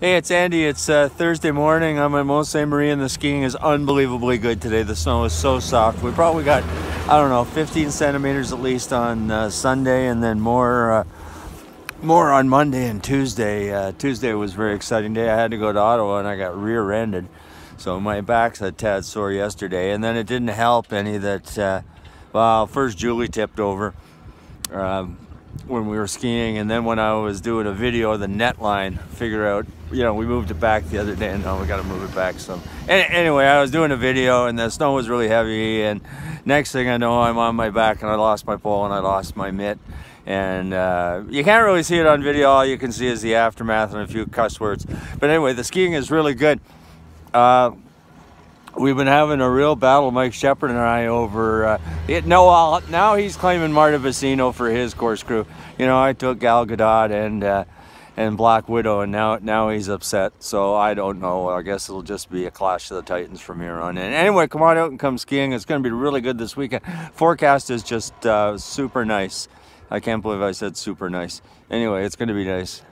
Hey, it's Andy. It's uh, Thursday morning. I'm at Mont Saint Marie, and the skiing is unbelievably good today. The snow is so soft. We probably got, I don't know, 15 centimeters at least on uh, Sunday, and then more, uh, more on Monday and Tuesday. Uh, Tuesday was a very exciting day. I had to go to Ottawa, and I got rear-ended, so my back's a tad sore yesterday. And then it didn't help any that, uh, well, first Julie tipped over. Um, when we were skiing. And then when I was doing a video of the net line, figure out, you know, we moved it back the other day and now we got to move it back some. And anyway, I was doing a video and the snow was really heavy. And next thing I know, I'm on my back and I lost my pole and I lost my mitt. And uh, you can't really see it on video. All you can see is the aftermath and a few cuss words. But anyway, the skiing is really good. Uh, we've been having a real battle, Mike Shepard and I, over uh, it, no. I'll, now he's claiming Marta Vecino for his course crew. You know, I took Gal Gadot and uh, and Black Widow, and now now he's upset. So I don't know. I guess it'll just be a clash of the titans from here on in. Anyway, come on out and come skiing. It's going to be really good this weekend. Forecast is just uh, super nice. I can't believe I said super nice. Anyway, it's going to be nice.